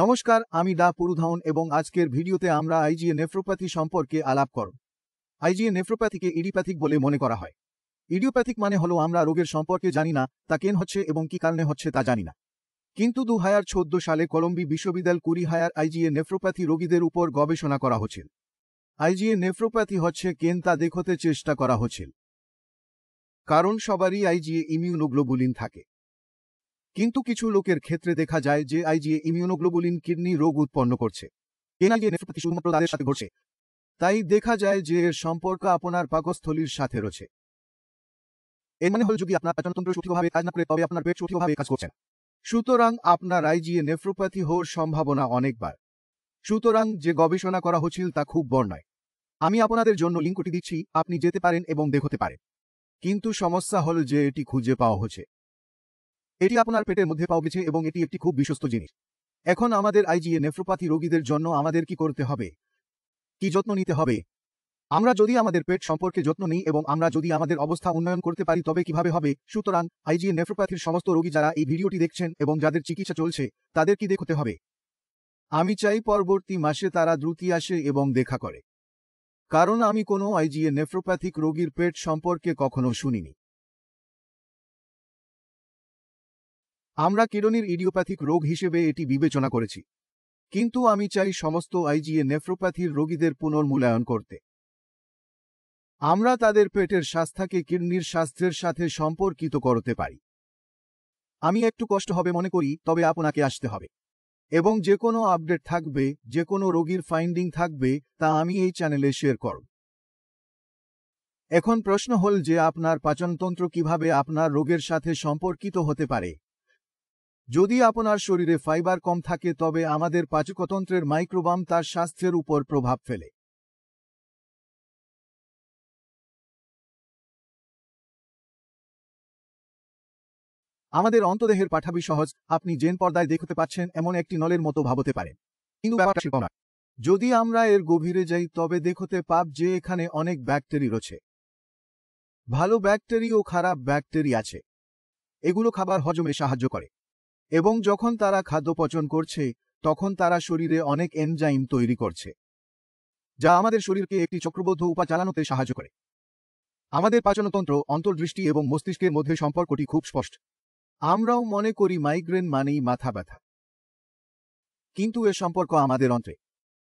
নমস্কার আমি ডা পুরুধাউন এবং আজকের ভিডিওতে আমরা আইজিএ নেফ্রোপ্যাথি সম্পর্কে আলাপ করব আইজিএ নেফ্রোপ্যাথিকে ইডিপ্যাথিক বলে মনে করা হয় ইডিওপ্যাথিক মানে হলো আমরা রোগের সম্পর্কে জানি না তা কেন হচ্ছে এবং কি কারণে হচ্ছে তা জানি না কিন্তু দু হাজার চোদ্দ সালে কলম্বি বিশ্ববিদ্যালয় কুড়ি হায়ার আইজিএ নেফ্রোপ্যাথি রোগীদের উপর গবেষণা করা হচ্ছিল আইজিএ নেফ্রোপ্যাথি হচ্ছে কেন তা দেখতে চেষ্টা করা হচ্ছিল কারণ সবারই আইজিএ ইমিউনোগ্লোবুলিন থাকে কিন্তু কিছু লোকের ক্ষেত্রে দেখা যায় যে আইজিএ ইমিউনোগ্লোবুলিন কিডনি রোগ উৎপন্ন করছে তাদের সাথে ঘটছে তাই দেখা যায় যে এর সম্পর্ক আপনার পাকস্থলীর সাথে রয়েছে এর মানে হল যদি আপনার পাচনতন্ত্র সঠিকভাবে কাজ না করে তবে আপনার পেট সঠিকভাবে কাজ করছে না সুতরাং আপনার আইজিএ নেফ্রোপ্যাথি হওয়ার সম্ভাবনা অনেকবার সুতরাং যে গবেষণা করা হচ্ছিল তা খুব বড় নয় আমি আপনাদের জন্য লিঙ্কটি দিচ্ছি আপনি যেতে পারেন এবং দেখতে পারেন কিন্তু সমস্যা হল যে এটি খুঁজে পাওয়া হচ্ছে এটি আপনার পেটের মধ্যে পাওয়া গেছে এবং এটি একটি খুব বিশ্বস্ত জিনিস এখন আমাদের আইজিএ নেফ্রোপ্যাথি রোগীদের জন্য আমাদের কি করতে হবে কি যত্ন নিতে হবে আমরা যদি আমাদের পেট সম্পর্কে যত্ন নিই এবং আমরা যদি আমাদের অবস্থা উন্নয়ন করতে পারি তবে কিভাবে হবে সুতরাং আইজিএ নেফ্রোপ্যাথির সমস্ত রোগী যারা এই ভিডিওটি দেখছেন এবং যাদের চিকিৎসা চলছে তাদের কি দেখতে হবে আমি চাই পরবর্তী মাসে তারা দ্রুতি আসে এবং দেখা করে কারণ আমি কোনো আইজিএ নেফ্রোপ্যাথিক রোগীর পেট সম্পর্কে কখনো শুনিনি আমরা কিরণের ইডিওপ্যাথিক রোগ হিসেবে এটি বিবেচনা করেছি কিন্তু আমি চাই সমস্ত আইজিএ নেফ্রোপ্যাথির রোগীদের পুনর্মূল্যায়ন করতে আমরা তাদের পেটের স্বাস্থ্যকে কিডনির স্বাস্থ্যের সাথে সম্পর্কিত করতে পারি আমি একটু কষ্ট হবে মনে করি তবে আপনাকে আসতে হবে এবং যে কোনো আপডেট থাকবে যে কোনো রোগীর ফাইন্ডিং থাকবে তা আমি এই চ্যানেলে শেয়ার করব এখন প্রশ্ন হল যে আপনার পাচনতন্ত্র কিভাবে আপনার রোগের সাথে সম্পর্কিত হতে পারে যদি আপনার শরীরে ফাইবার কম থাকে তবে আমাদের পাচকতন্ত্রের মাইক্রোবাম তার স্বাস্থ্যের উপর প্রভাব ফেলে আমাদের অন্তদেহের পাঠাবি সহজ আপনি জেন পর্দায় দেখতে পাচ্ছেন এমন একটি নলের মতো ভাবতে পারেন কিন্তু যদি আমরা এর গভীরে যাই তবে দেখতে পাব যে এখানে অনেক ব্যাকটেরি রয়েছে ভালো ব্যাকটেরি ও খারাপ ব্যাকটেরি আছে এগুলো খাবার হজমে সাহায্য করে এবং যখন তারা খাদ্য পচন করছে তখন তারা শরীরে অনেক এনজাইম তৈরি করছে যা আমাদের শরীরকে একটি চক্রবদ্ধ উপা চালানোতে সাহায্য করে আমাদের পাচনতন্ত্র অন্তর্দৃষ্টি এবং মস্তিষ্কের মধ্যে সম্পর্কটি খুব স্পষ্ট আমরাও মনে করি মাইগ্রেন মানেই মাথা ব্যথা কিন্তু এ সম্পর্ক আমাদের অন্ত্রে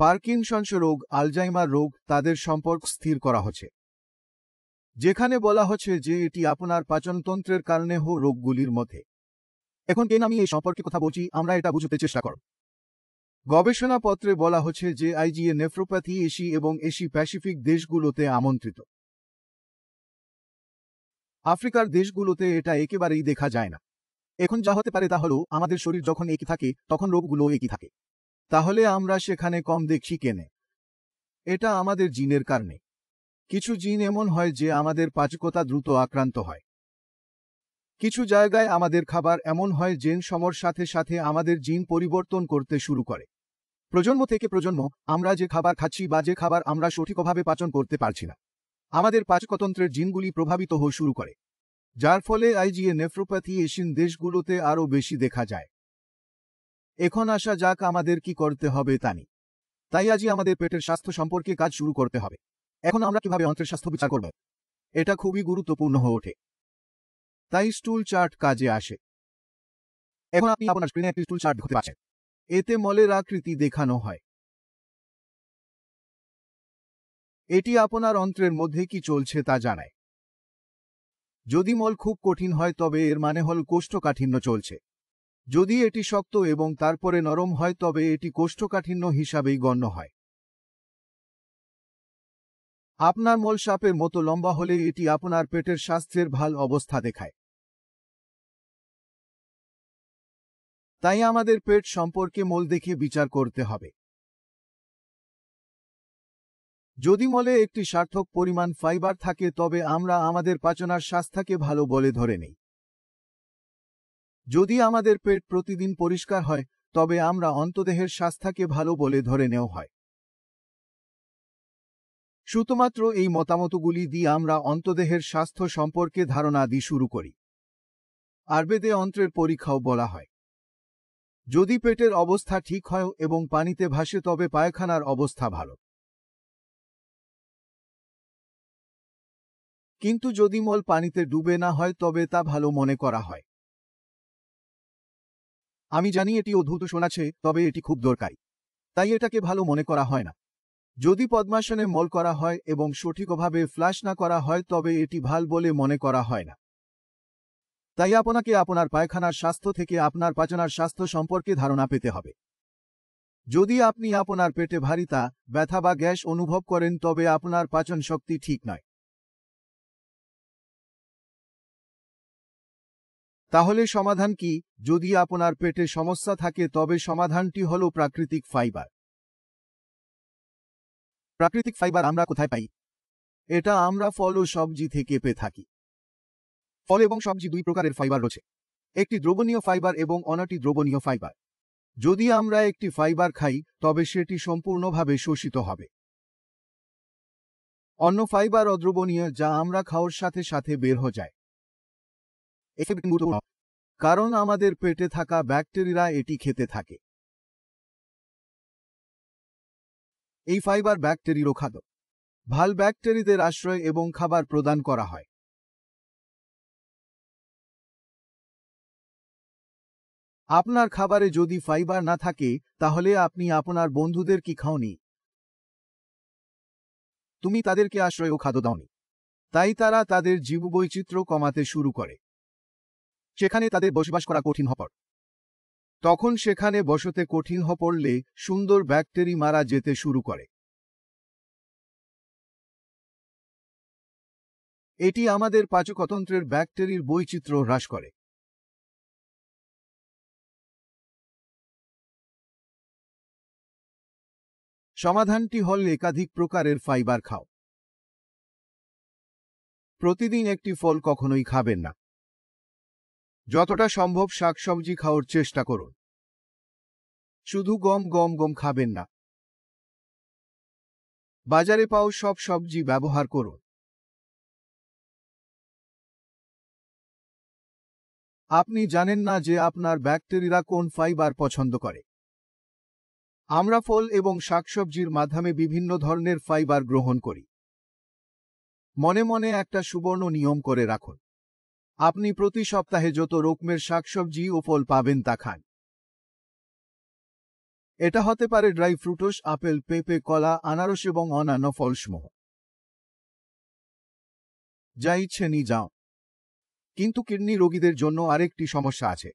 পার্কিনসন্স রোগ আলজাইমার রোগ তাদের সম্পর্ক স্থির করা হচ্ছে যেখানে বলা হচ্ছে যে এটি আপনার পাচনতন্ত্রের কারণে হো রোগগুলির মধ্যে এখন কেন আমি এই সম্পর্কে কথা বলছি আমরা এটা বুঝতে চেষ্টা করব গবেষণাপত্রে বলা হচ্ছে যে আইজিএ নেফ্রোপ্যাথি এশি এবং এশি প্যাসিফিক দেশগুলোতে আমন্ত্রিত আফ্রিকার দেশগুলোতে এটা একেবারেই দেখা যায় না এখন যা হতে পারে তা আমাদের শরীর যখন একই থাকে তখন রোগগুলো একই থাকে তাহলে আমরা সেখানে কম দেখছি কেনে এটা আমাদের জিনের কারণে কিছু জিন এমন হয় যে আমাদের পাচকতা দ্রুত আক্রান্ত হয় কিছু জায়গায় আমাদের খাবার এমন হয় জেন সমর সাথে সাথে আমাদের জিন পরিবর্তন করতে শুরু করে প্রজন্ম থেকে প্রজন্ম আমরা যে খাবার খাচ্ছি বা যে খাবার আমরা সঠিকভাবে পাচন করতে পারছি না আমাদের পাচকতন্ত্রের জিনগুলি প্রভাবিত হয়ে শুরু করে যার ফলে আইজিএ নেফ্রোপ্যাথি এশিয়ান দেশগুলোতে আরও বেশি দেখা যায় এখন আসা যাক আমাদের কি করতে হবে তা নিয়ে তাই আজই আমাদের পেটের স্বাস্থ্য সম্পর্কে কাজ শুরু করতে হবে এখন আমরা কিভাবে অন্ত্রের স্বাস্থ্য বিচার করব এটা খুবই গুরুত্বপূর্ণ হয়ে ওঠে তাই স্টুল চার্ট কাজে আসে এখন আপনি আপনার স্ক্রিনে একটি স্টুল চার্ট হতে পারছেন এতে মলের আকৃতি দেখানো হয় এটি আপনার অন্ত্রের মধ্যে কি চলছে তা জানায় যদি মল খুব কঠিন হয় তবে এর মানে হল কোষ্ঠকাঠিন্য চলছে যদি এটি শক্ত এবং তারপরে নরম হয় তবে এটি কোষ্ঠকাঠিন্য হিসাবেই গণ্য হয় আপনার মল সাপের মতো লম্বা হলে এটি আপনার পেটের স্বাস্থ্যের ভাল অবস্থা দেখায় তাই আমাদের পেট সম্পর্কে মল দেখে বিচার করতে হবে যদি মলে একটি সার্থক পরিমাণ ফাইবার থাকে তবে আমরা আমাদের পাচনার স্বাস্থ্যকে ভালো বলে ধরে নেই যদি আমাদের পেট প্রতিদিন পরিষ্কার হয় তবে আমরা অন্তদেহের স্বাস্থ্যকে ভালো বলে ধরে নেও হয় শুধুমাত্র এই মতামতগুলি দিয়ে আমরা অন্তদেহের স্বাস্থ্য সম্পর্কে ধারণা দিয়ে শুরু করি আরবেদে অন্ত্রের পরীক্ষাও বলা হয় যদি পেটের অবস্থা ঠিক হয় এবং পানিতে ভাসে তবে পায়খানার অবস্থা ভালো কিন্তু যদি মল পানিতে ডুবে না হয় তবে তা ভালো মনে করা হয় আমি জানি এটি অদ্ভুত শোনাচ্ছে তবে এটি খুব দরকারি তাই এটাকে ভালো মনে করা হয় না যদি পদ্মাসনে মল করা হয় এবং সঠিকভাবে ফ্ল্যাশ না করা হয় তবে এটি ভাল বলে মনে করা হয় না তাই আপনাকে আপনার পায়খানার স্বাস্থ্য থেকে আপনার পাচনার স্বাস্থ্য সম্পর্কে ধারণা পেতে হবে যদি আপনি আপনার পেটে ভারিতা ব্যথা বা গ্যাস অনুভব করেন তবে আপনার পাচন শক্তি ঠিক নয় তাহলে সমাধান কি যদি আপনার পেটে সমস্যা থাকে তবে সমাধানটি হল প্রাকৃতিক ফাইবার প্রাকৃতিক ফাইবার আমরা কোথায় পাই এটা আমরা ফল ও সবজি থেকে পেয়ে থাকি ফল এবং সবজি দুই প্রকারের ফাইবার রয়েছে একটি দ্রবণীয় ফাইবার এবং অনাটি দ্রবণীয় ফাইবার যদি আমরা একটি ফাইবার খাই তবে সেটি সম্পূর্ণভাবে শোষিত হবে অন্য ফাইবার অদ্রবণীয় যা আমরা খাওয়ার সাথে সাথে বের হয়ে যায় কারণ আমাদের পেটে থাকা ব্যাকটেরিয়া এটি খেতে থাকে এই ফাইবার ব্যাকটেরিরও খাদ্য ভাল ব্যাকটেরিদের আশ্রয় এবং খাবার প্রদান করা হয় আপনার খাবারে যদি ফাইবার না থাকে তাহলে আপনি আপনার বন্ধুদের কি খাওনি তুমি তাদেরকে আশ্রয় ও খাদ্য দাওনি তাই তারা তাদের জীববৈচিত্র্য কমাতে শুরু করে সেখানে তাদের বসবাস করা কঠিন হপর তখন সেখানে বসতে কঠিন হপড়লে সুন্দর ব্যাকটেরি মারা যেতে শুরু করে এটি আমাদের পাচকতন্ত্রের ব্যাকটেরির বৈচিত্র্য হ্রাস করে সমাধানটি হল একাধিক প্রকারের ফাইবার খাও প্রতিদিন একটি ফল কখনোই খাবেন না যতটা সম্ভব শাকসবজি খাওয়ার চেষ্টা করুন শুধু গম গম গম খাবেন না বাজারে পাও সব সবজি ব্যবহার করুন আপনি জানেন না যে আপনার ব্যাকটেরিয়া কোন ফাইবার পছন্দ করে আমরা ফল এবং শাকসবজির মাধ্যমে বিভিন্ন ধরনের ফাইবার গ্রহণ করি মনে মনে একটা সুবর্ণ নিয়ম করে রাখুন আপনি প্রতি সপ্তাহে যত রকমের শাকসবজি ও ফল পাবেন তা খান এটা হতে পারে ড্রাই ফ্রুটস আপেল পেঁপে কলা আনারস এবং অন্যান্য ফলসমূহ যা ইচ্ছে নি যাও কিন্তু কিডনি রোগীদের জন্য আরেকটি সমস্যা আছে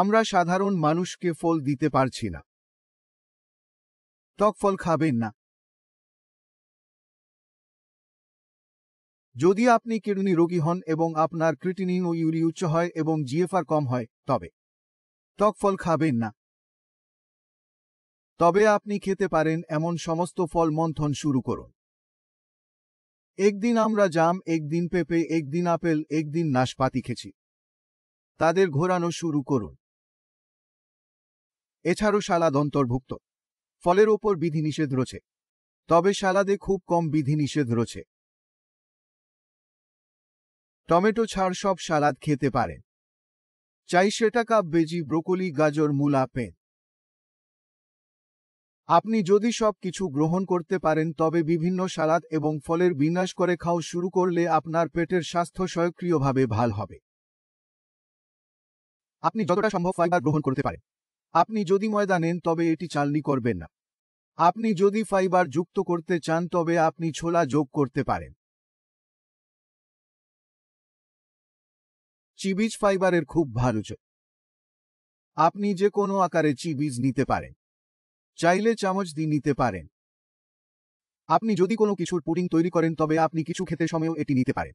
আমরা সাধারণ মানুষকে ফল দিতে পারছি না টক ফল খাবেন না যদি আপনি কিডনি রোগী হন এবং আপনার ক্রিটিনিন ও ইউরি উচ্চ হয় এবং জিএফআর কম হয় তবে টক ফল খাবেন না তবে আপনি খেতে পারেন এমন সমস্ত ফল মন্থন শুরু করুন একদিন আমরা জাম একদিন পেঁপে একদিন আপেল একদিন নাশপাতি খেছি তাদের ঘোরানো শুরু করুন এছাড়াও সালাদ অন্তর্ভুক্ত ফলের ওপর বিধিনিষেধ রয়েছে তবে সালাদে খুব কম বিধিনিষেধ রয়েছে টমেটো ছাড় সব সালাদ খেতে পারেন চাই সেটা কাপ বেজি ব্রোকলি গাজর মূলা পেন আপনি যদি সব কিছু গ্রহণ করতে পারেন তবে বিভিন্ন সালাদ এবং ফলের বিন্যাস করে খাওয়া শুরু করলে আপনার পেটের স্বাস্থ্য স্বয়ংক্রিয়ভাবে ভাল হবে আপনি যতটা সম্ভব ফাইবার গ্রহণ করতে পারেন আপনি যদি ময়দা নেন তবে এটি চালনি করবেন না আপনি যদি ফাইবার যুক্ত করতে চান তবে আপনি ছোলা যোগ করতে পারেন চিবিজ ফাইবারের খুব ভালো আপনি যে কোনো আকারে চিবিজ নিতে পারেন চাইলে চামচ দিয়ে নিতে পারেন আপনি যদি কোনো কিছুর পুডিং তৈরি করেন তবে আপনি কিছু খেতে সময়ও এটি নিতে পারেন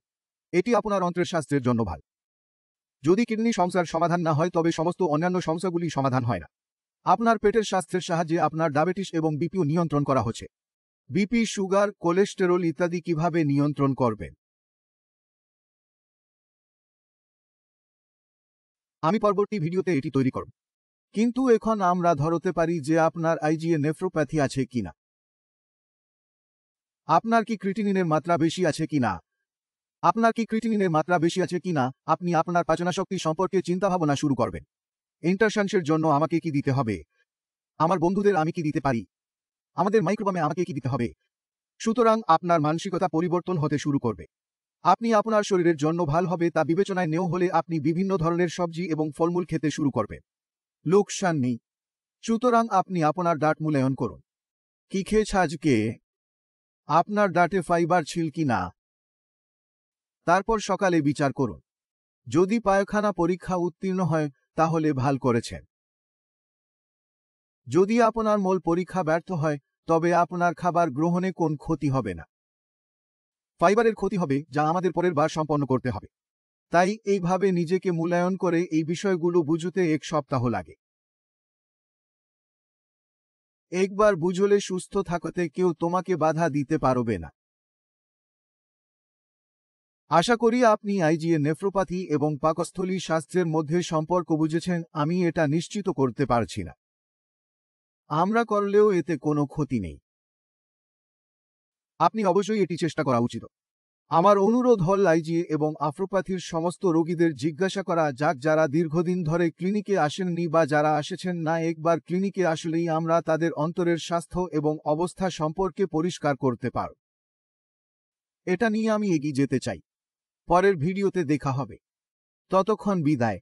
এটি আপনার অন্ত্রের স্বাস্থ্যের জন্য ভালো যদি কিডনি সমস্যার সমাধান না হয় তবে সমস্ত অন্যান্য সমস্যাগুলি সমাধান হয় না আপনার পেটের স্বাস্থ্যের সাহায্যে আপনার ডায়াবেটিস এবং বিপিও নিয়ন্ত্রণ করা হচ্ছে বিপি সুগার কোলেস্টেরল ইত্যাদি কিভাবে নিয়ন্ত্রণ করবেন আমি পরবর্তী ভিডিওতে এটি তৈরি করব কিন্তু এখন আমরা ধরতে পারি যে আপনার আইজিএ নেফ্রোপ্যাথি আছে কিনা আপনার কি ক্রিটিনিনের মাত্রা বেশি আছে কিনা আপনার কি ক্রিটিনিনের মাত্রা বেশি আছে কি না আপনি আপনার পাচনা শক্তি সম্পর্কে চিন্তাভাবনা শুরু করবেন ইন্টারশানসের জন্য আমাকে কি দিতে হবে আমার বন্ধুদের আমি কি দিতে পারি আমাদের মাইক্রোবামে আমাকে কি দিতে হবে সুতরাং আপনার মানসিকতা পরিবর্তন হতে শুরু করবে আপনি আপনার শরীরের জন্য ভাল হবে তা বিবেচনায় নেও হলে আপনি বিভিন্ন ধরনের সবজি এবং ফলমূল খেতে শুরু করবেন লোকসান নেই সুতরাং আপনি আপনার ডাট মূল্যায়ন করুন কি খেয়েছ আজকে আপনার ডাটে ফাইবার ছিল কি না তারপর সকালে বিচার করুন যদি পায়খানা পরীক্ষা উত্তীর্ণ হয় তাহলে ভাল করেছেন যদি আপনার মূল পরীক্ষা ব্যর্থ হয় তবে আপনার খাবার গ্রহণে কোন ক্ষতি হবে না ফাইবারের ক্ষতি হবে যা আমাদের পরের বার সম্পন্ন করতে হবে তাই এইভাবে নিজেকে মূল্যায়ন করে এই বিষয়গুলো বুঝতে এক সপ্তাহ লাগে একবার বুঝলে সুস্থ থাকতে কেউ তোমাকে বাধা দিতে পারবে না আশা করি আপনি আইজিএ নেফ্রোপ্যাথি এবং পাকস্থলী স্বাস্থ্যের মধ্যে সম্পর্ক বুঝেছেন আমি এটা নিশ্চিত করতে পারছি না আমরা করলেও এতে কোনো ক্ষতি নেই আপনি অবশ্যই এটি চেষ্টা করা উচিত আমার অনুরোধ হল আইজিএ এবং আফ্রোপ্যাথির সমস্ত রোগীদের জিজ্ঞাসা করা যাক যারা দীর্ঘদিন ধরে ক্লিনিকে আসেননি বা যারা আসেছেন না একবার ক্লিনিকে আসলেই আমরা তাদের অন্তরের স্বাস্থ্য এবং অবস্থা সম্পর্কে পরিষ্কার করতে পার এটা নিয়ে আমি এগিয়ে যেতে চাই পরের ভিডিওতে দেখা হবে ততক্ষণ বিদায়